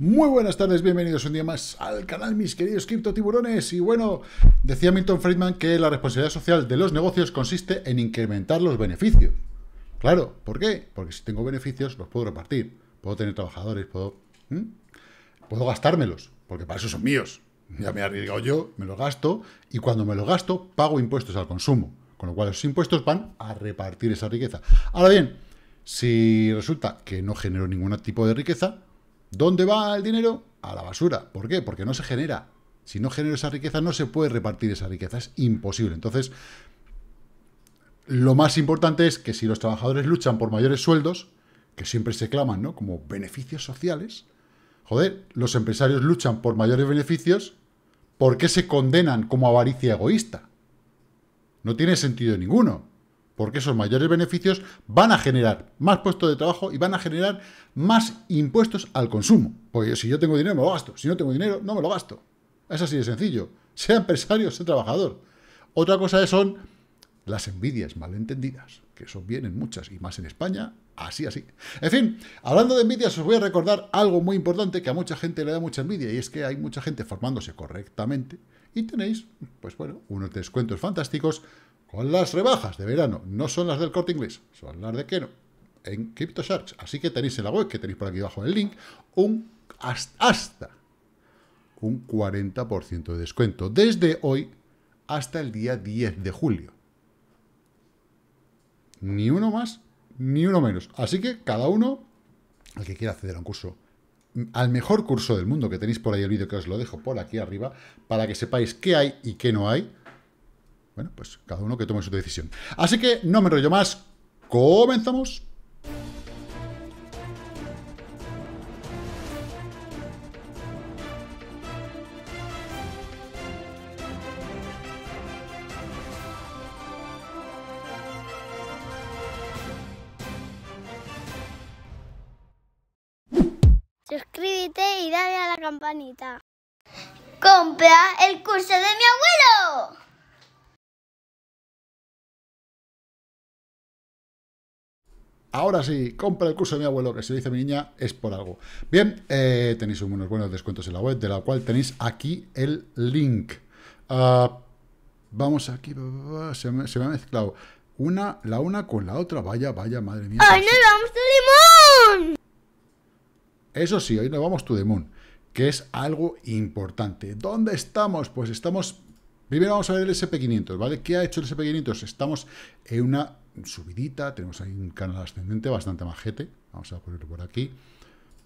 Muy buenas tardes, bienvenidos un día más al canal, mis queridos cripto tiburones. Y bueno, decía Milton Friedman que la responsabilidad social de los negocios consiste en incrementar los beneficios. Claro, ¿por qué? Porque si tengo beneficios, los puedo repartir. Puedo tener trabajadores, puedo. Puedo gastármelos, porque para eso son míos. Ya me he arriesgado yo, me los gasto, y cuando me los gasto, pago impuestos al consumo. Con lo cual, esos impuestos van a repartir esa riqueza. Ahora bien, si resulta que no genero ningún tipo de riqueza, ¿Dónde va el dinero? A la basura. ¿Por qué? Porque no se genera. Si no genera esa riqueza, no se puede repartir esa riqueza. Es imposible. Entonces, lo más importante es que si los trabajadores luchan por mayores sueldos, que siempre se claman, ¿no? Como beneficios sociales. Joder, los empresarios luchan por mayores beneficios. ¿Por qué se condenan como avaricia egoísta? No tiene sentido ninguno porque esos mayores beneficios van a generar más puestos de trabajo y van a generar más impuestos al consumo. Porque si yo tengo dinero, me lo gasto. Si no tengo dinero, no me lo gasto. Es así de sencillo. Sea empresario, sea trabajador. Otra cosa son las envidias malentendidas, que eso vienen muchas, y más en España, así, así. En fin, hablando de envidias, os voy a recordar algo muy importante que a mucha gente le da mucha envidia, y es que hay mucha gente formándose correctamente, y tenéis, pues bueno, unos descuentos fantásticos con las rebajas de verano. No son las del corte inglés, son las de Keno en CryptoSharks. Así que tenéis en la web, que tenéis por aquí abajo el link, un hasta un 40% de descuento desde hoy hasta el día 10 de julio. Ni uno más, ni uno menos. Así que cada uno, al que quiera acceder a un curso, al mejor curso del mundo, que tenéis por ahí el vídeo que os lo dejo por aquí arriba, para que sepáis qué hay y qué no hay, bueno, pues cada uno que tome su decisión. Así que no me rollo más. Comenzamos. Suscríbete y dale a la campanita. Compra el curso de mi abuelo. Ahora sí, compra el curso de mi abuelo, que si lo dice mi niña es por algo. Bien, eh, tenéis unos buenos descuentos en la web, de la cual tenéis aquí el link. Ah, vamos aquí, se me, ha mezclado una, la una con la otra. Vaya, vaya, madre mía. ¡Ay, nos vamos to the moon! Eso sí, hoy no vamos to the moon, que es algo importante. ¿Dónde estamos? Pues estamos... Primero vamos a ver el SP500, ¿vale? ¿Qué ha hecho el SP500? Estamos en una subidita, tenemos ahí un canal ascendente bastante majete, vamos a ponerlo por aquí,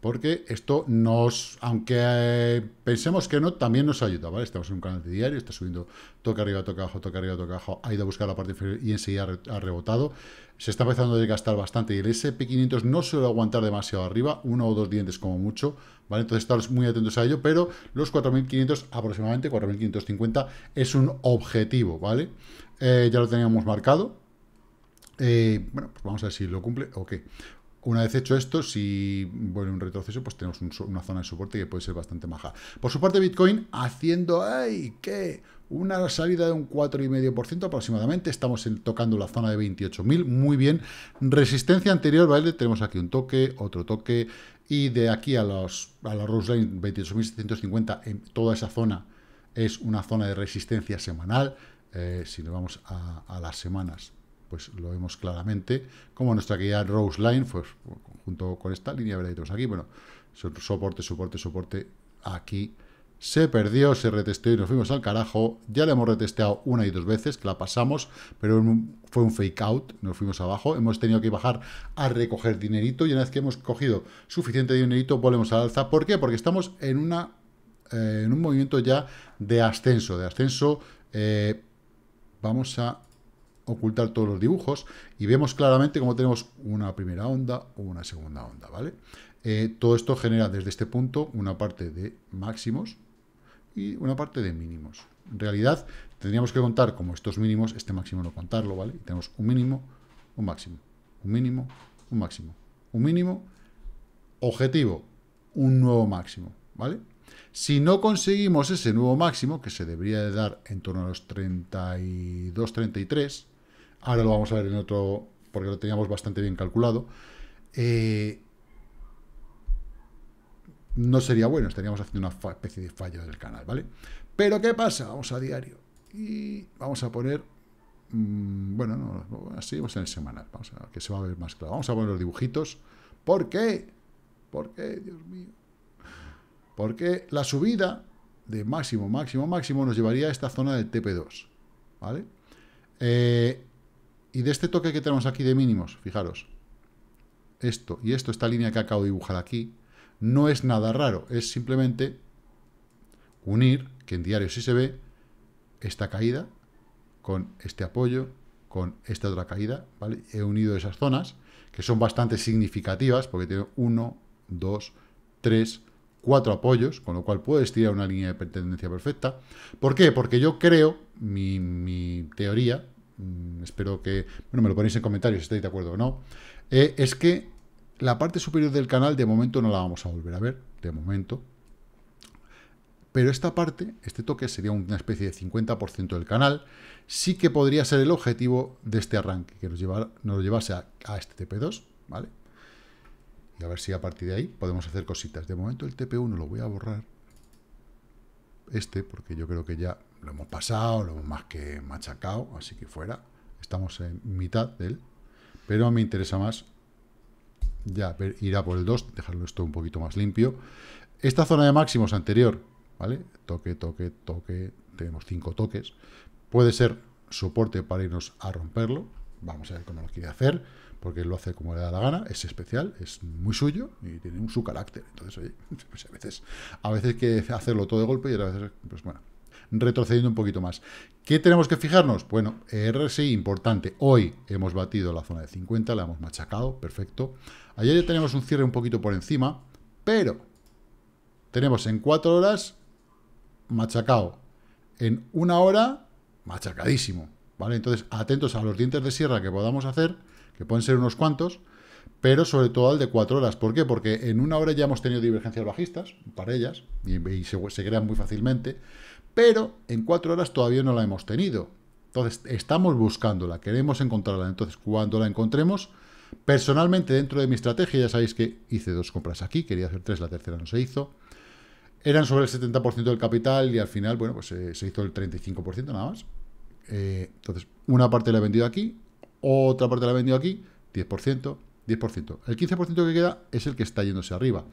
porque esto nos, aunque eh, pensemos que no, también nos ayuda, ¿vale? Estamos en un canal de diario, está subiendo, toca arriba, toca abajo, toca arriba, toca abajo, ha ido a buscar la parte inferior y enseguida ha rebotado, se está empezando a desgastar bastante y el SP500 no suele aguantar demasiado arriba, uno o dos dientes como mucho, ¿vale? Entonces estamos muy atentos a ello, pero los 4.500 aproximadamente, 4.550 es un objetivo, ¿vale? Eh, ya lo teníamos marcado, eh, bueno, pues vamos a ver si lo cumple ok, Una vez hecho esto, si vuelve un retroceso, pues tenemos una zona de soporte que puede ser bastante maja. Por su parte, Bitcoin haciendo, ¡ay! ¿Qué? Una salida de un 4,5% aproximadamente. Estamos tocando la zona de 28.000. Muy bien. Resistencia anterior, ¿vale? Tenemos aquí un toque, otro toque. Y de aquí a, los, la Rose Lane, 28.750, en toda esa zona es una zona de resistencia semanal. Eh, si nos vamos a las semanas, pues lo vemos claramente, como nuestra guía Rose Line, pues junto con esta línea verde tenemos aquí, bueno, soporte, soporte, soporte, aquí se perdió, se retesteó y nos fuimos al carajo, ya le hemos retesteado una y dos veces, que la pasamos, pero fue un fake out, nos fuimos abajo, hemos tenido que bajar a recoger dinerito y una vez que hemos cogido suficiente dinerito volvemos al alza, ¿por qué? Porque estamos en una eh, en un movimiento ya de ascenso, de ascenso, eh, vamos a ocultar todos los dibujos y vemos claramente cómo tenemos una primera onda o una segunda onda, ¿vale? Eh, todo esto genera desde este punto una parte de máximos y una parte de mínimos. En realidad tendríamos que contar como estos mínimos, este máximo no contarlo, ¿vale? tenemos un mínimo, un máximo, un mínimo, un máximo, un mínimo, objetivo, un nuevo máximo, ¿vale? Si no conseguimos ese nuevo máximo, que se debería de dar en torno a los 32, 33, ahora lo vamos a ver en otro, porque lo teníamos bastante bien calculado, eh, no sería bueno, estaríamos haciendo una especie de fallo del canal, ¿vale? Pero ¿qué pasa? Vamos a diario y vamos a poner, mm, bueno, no, así vamos en el semanal, vamos a, que se va a ver más claro. Vamos a poner los dibujitos. ¿Por qué? ¿Por qué, Dios mío? Porque la subida de máximo, máximo, máximo nos llevaría a esta zona del TP2, ¿vale? Eh, y de este toque que tenemos aquí de mínimos, fijaros, esto y esto, esta línea que acabo de dibujar aquí, no es nada raro, es simplemente unir, que en diario sí se ve, esta caída con este apoyo, con esta otra caída, ¿vale? He unido esas zonas, que son bastante significativas, porque tiene uno, dos, tres, cuatro apoyos, con lo cual puedes tirar una línea de pertenencia perfecta. ¿Por qué? Porque yo creo, mi, mi teoría, Mm, espero que... Bueno, me lo ponéis en comentarios si estáis de acuerdo o no. Eh, es que la parte superior del canal de momento no la vamos a volver a ver, de momento. Pero esta parte, este toque, sería una especie de 50% del canal. Sí que podría ser el objetivo de este arranque, que nos, llevar, lo llevase a, a este TP2, ¿vale? Y a ver si a partir de ahí podemos hacer cositas. De momento el TP1 lo voy a borrar. Este, porque yo creo que ya lo hemos pasado, lo hemos más que machacado, así que fuera. Estamos en mitad de él. Pero me interesa más ya ir a por el 2, dejarlo esto un poquito más limpio. Esta zona de máximos anterior, ¿vale? Toque, toque, toque, tenemos 5 toques. Puede ser soporte para irnos a romperlo. Vamos a ver cómo lo quiere hacer, porque lo hace como le da la gana. Es especial, es muy suyo y tiene un, su carácter. Entonces, pues a veces, a veces que hacerlo todo de golpe y a veces, pues bueno, retrocediendo un poquito más. ¿Qué tenemos que fijarnos? Bueno, RSI importante. Hoy hemos batido la zona de 50, la hemos machacado, perfecto. Ayer ya tenemos un cierre un poquito por encima, pero tenemos en 4 horas machacado. En una hora, machacadísimo. ¿Vale? Entonces, atentos a los dientes de sierra que podamos hacer, que pueden ser unos cuantos, pero sobre todo al de 4 horas. ¿Por qué? Porque en una hora ya hemos tenido divergencias bajistas para ellas y, se, crean muy fácilmente pero en cuatro horas todavía no la hemos tenido. Entonces, estamos buscándola, queremos encontrarla. Entonces, cuando la encontremos, personalmente dentro de mi estrategia, ya sabéis que hice dos compras aquí, quería hacer tres, la tercera no se hizo. Eran sobre el 70% del capital y al final, bueno, pues eh, se hizo el 35% nada más. Eh, entonces, una parte la he vendido aquí, otra parte la he vendido aquí, 10%, 10%. El 15% que queda es el que está yéndose arriba.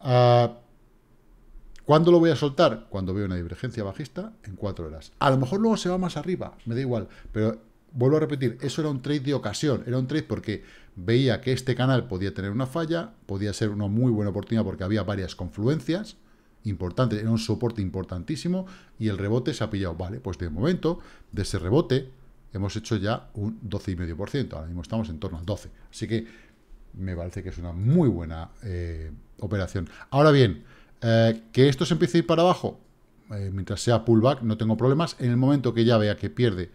Ah... ¿Cuándo lo voy a soltar? Cuando veo una divergencia bajista en cuatro horas. A lo mejor luego se va más arriba, me da igual, pero vuelvo a repetir, eso era un trade de ocasión, era un trade porque veía que este canal podía tener una falla, podía ser una muy buena oportunidad porque había varias confluencias importantes, era un soporte importantísimo y el rebote se ha pillado. Vale, pues de momento, de ese rebote, hemos hecho ya un 12,5%, ahora mismo estamos en torno al 12%, así que me parece que es una muy buena eh, operación. Ahora bien, eh, que esto se empiece a ir para abajo, eh, mientras sea pullback, no tengo problemas. En el momento que ya vea que pierde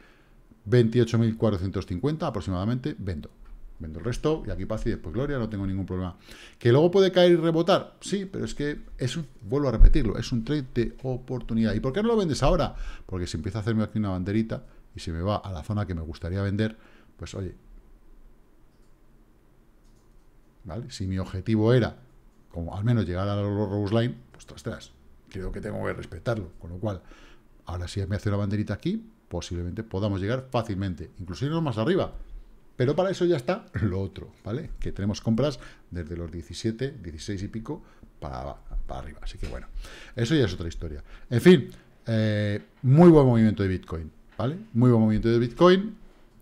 28.450 aproximadamente, vendo. Vendo el resto y aquí paz y después gloria, no tengo ningún problema. ¿Que luego puede caer y rebotar? Sí, pero es que es un, vuelvo a repetirlo, es un trade de oportunidad. ¿Y por qué no lo vendes ahora? Porque si empieza a hacerme aquí una banderita y se me va a la zona que me gustaría vender, pues oye, ¿vale? Si mi objetivo era como al menos llegar a los Rose Line, pues tras, tras. Creo que tengo que respetarlo. Con lo cual, ahora si me hace una banderita aquí, posiblemente podamos llegar fácilmente, inclusive más arriba. Pero para eso ya está lo otro, ¿vale? Que tenemos compras desde los 17, 16 y pico para, para arriba. Así que bueno, eso ya es otra historia. En fin, eh, muy buen movimiento de Bitcoin, ¿vale? Muy buen movimiento de Bitcoin.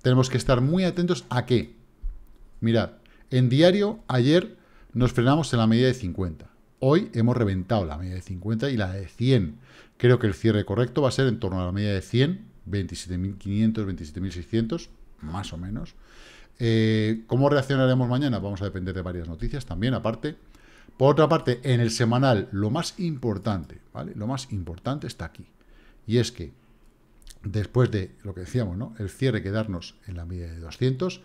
Tenemos que estar muy atentos a qué. Mirad, en diario ayer nos frenamos en la medida de 50. Hoy hemos reventado la media de 50 y la de 100. Creo que el cierre correcto va a ser en torno a la media de 100, 27.500, 27.600, más o menos. Eh, ¿Cómo reaccionaremos mañana? Vamos a depender de varias noticias también, aparte. Por otra parte, en el semanal, lo más importante, ¿vale? Lo más importante está aquí. Y es que, después de lo que decíamos, ¿no? El cierre quedarnos en la media de 200,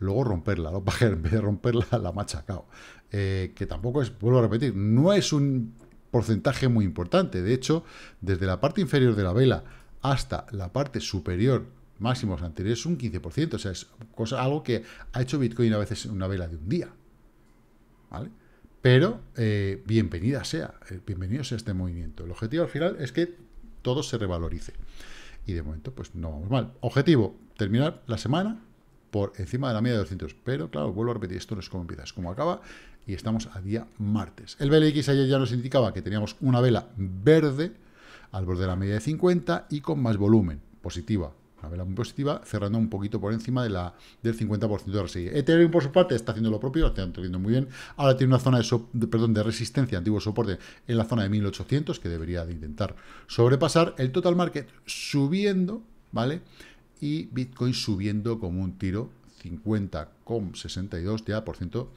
luego romperla, lo en vez de romperla la ha machacado. Eh, que tampoco es, vuelvo a repetir, no es un porcentaje muy importante. De hecho, desde la parte inferior de la vela hasta la parte superior máximos anteriores un 15%. O sea, es cosa, algo que ha hecho Bitcoin a veces en una vela de un día. ¿Vale? Pero eh, bienvenida sea, eh, bienvenido sea este movimiento. El objetivo al final es que todo se revalorice. Y de momento, pues no vamos mal. Objetivo, terminar la semana por encima de la media de 200. Pero claro, vuelvo a repetir, esto no es como empieza, es como acaba y estamos a día martes. El BLX ayer ya nos indicaba que teníamos una vela verde al borde de la media de 50 y con más volumen, positiva. Una vela muy positiva, cerrando un poquito por encima de la, del 50% de RSI. Ethereum, por su parte, está haciendo lo propio, lo está entendiendo muy bien. Ahora tiene una zona de, perdón, de resistencia, antiguo soporte, en la zona de 1800, que debería de intentar sobrepasar. El total market subiendo, ¿vale? vale y Bitcoin subiendo como un tiro, 50,62 ya por ciento.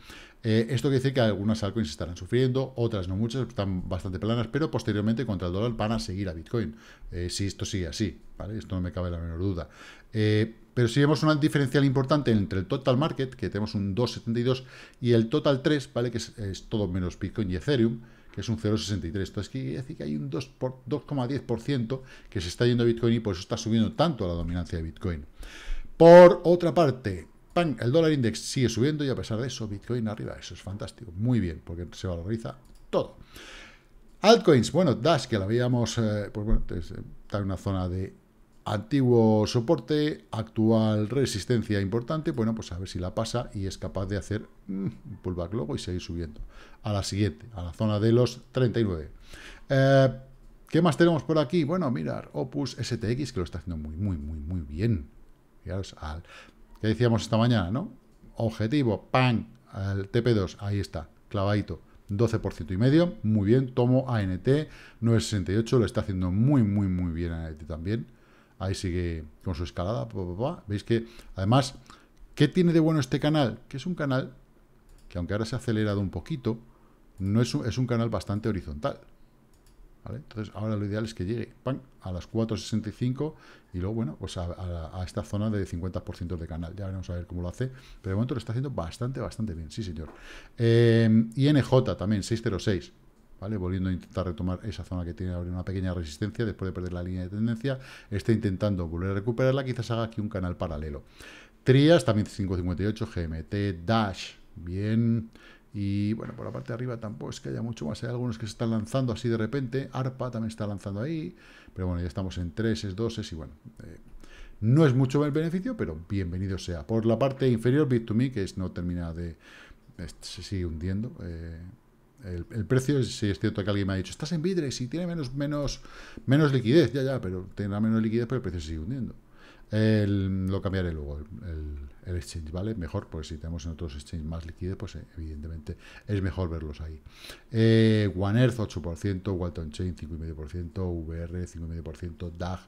Eh, esto quiere decir que algunas altcoins estarán sufriendo, otras no muchas, están bastante planas, pero posteriormente contra el dólar van a seguir a Bitcoin, eh, si esto sigue así, ¿vale? Esto no me cabe la menor duda. Eh, pero si vemos una diferencial importante entre el total market, que tenemos un 2,72, y el total 3, ¿vale? Que es, es todo menos Bitcoin y Ethereum, que es un 0,63. Entonces quiere decir que hay un 2,10% que se está yendo a Bitcoin y por eso está subiendo tanto la dominancia de Bitcoin. Por otra parte, ¡pam! el dólar index sigue subiendo y a pesar de eso, Bitcoin arriba. Eso es fantástico. Muy bien, porque se valoriza todo. Altcoins, bueno, Dash, que la habíamos. Eh, pues bueno, está en una zona de Antiguo soporte, actual resistencia importante. Bueno, pues a ver si la pasa y es capaz de hacer mm, un pullback luego y seguir subiendo. A la siguiente, a la zona de los 39. Eh, ¿Qué más tenemos por aquí? Bueno, mirar, Opus STX, que lo está haciendo muy, muy, muy, muy bien. Fijaros, que decíamos esta mañana, ¿no? Objetivo, pan Al TP2, ahí está, clavadito. 12% y medio, muy bien, tomo ANT, 9.68, lo está haciendo muy, muy, muy bien ANT también. Ahí sigue con su escalada. Veis que, además, ¿qué tiene de bueno este canal? Que es un canal que, aunque ahora se ha acelerado un poquito, no es un, canal bastante horizontal. Entonces, ahora lo ideal es que llegue a las 4.65 y luego, bueno, pues a, esta zona de 50% de canal. Ya veremos a ver cómo lo hace, pero de momento lo está haciendo bastante, bastante bien, sí señor. Y eh, INJ también, 606. Volviendo a intentar retomar esa zona que tiene una pequeña resistencia después de perder la línea de tendencia, está intentando volver a recuperarla, quizás haga aquí un canal paralelo. Trias, también 558, GMT, Dash, bien... Y bueno, por la parte de arriba tampoco es que haya mucho más. Hay algunos que se están lanzando así de repente. ARPA también está lanzando ahí. Pero bueno, ya estamos en 3, 2 y bueno. Eh, no es mucho el beneficio, pero bienvenido sea. Por la parte inferior, Bit2Me, que es, no termina de... se sigue hundiendo. Eh, el, precio, si es cierto que alguien me ha dicho, estás en vidrio, y tiene menos, menos, menos liquidez, ya, ya, pero tendrá menos liquidez, pero el precio se sigue hundiendo. lo cambiaré luego, el, exchange, ¿vale? Mejor, porque si tenemos en otros exchanges más liquidez, pues eh, evidentemente es mejor verlos ahí. Eh, One Earth 8%, Walton Chain 5,5%, VR 5,5%, DAG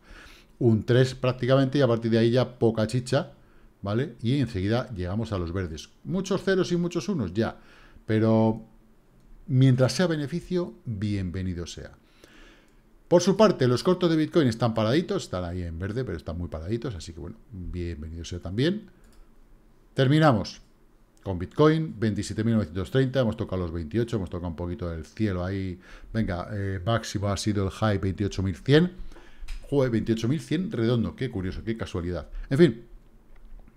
un 3 prácticamente y a partir de ahí ya poca chicha, ¿vale? Y enseguida llegamos a los verdes. Muchos ceros y muchos unos, ya, pero Mientras sea beneficio, bienvenido sea. Por su parte, los cortos de Bitcoin están paraditos, están ahí en verde, pero están muy paraditos, así que bueno, bienvenido sea también. Terminamos con Bitcoin, 27.930, hemos tocado los 28, hemos tocado un poquito del cielo ahí. Venga, eh, máximo ha sido el high 28.100. Jue, 28.100 redondo, qué curioso, qué casualidad. En fin,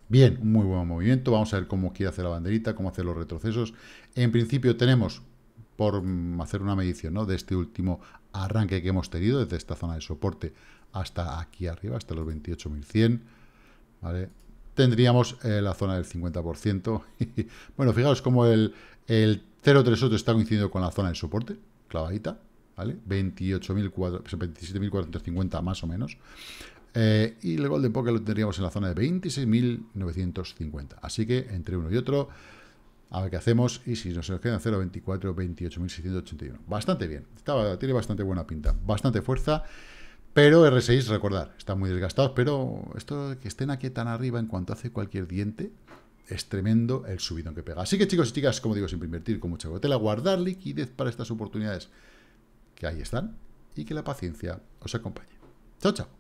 bien, muy buen movimiento. Vamos a ver cómo quiere hacer la banderita, cómo hacer los retrocesos. En principio tenemos por mm, hacer una medición ¿no? de este último arranque que hemos tenido desde esta zona de soporte hasta aquí arriba, hasta los 28.100, ¿vale? tendríamos eh, la zona del 50%. bueno, fijaos cómo el, 038 está coincidiendo con la zona de soporte, clavadita, ¿vale? 27.450 pues, más o menos. Eh, y el Golden Poker lo tendríamos en la zona de 26.950. Así que entre uno y otro a ver qué hacemos. Y si nos quedan 0,24, 28.681. Bastante bien. tiene bastante buena pinta. Bastante fuerza. Pero R6, recordar, está muy desgastado. Pero esto que estén aquí tan arriba en cuanto hace cualquier diente, es tremendo el subidón que pega. Así que chicos y chicas, como digo, siempre invertir con mucha gotela, guardar liquidez para estas oportunidades que ahí están y que la paciencia os acompañe. Chao, chao.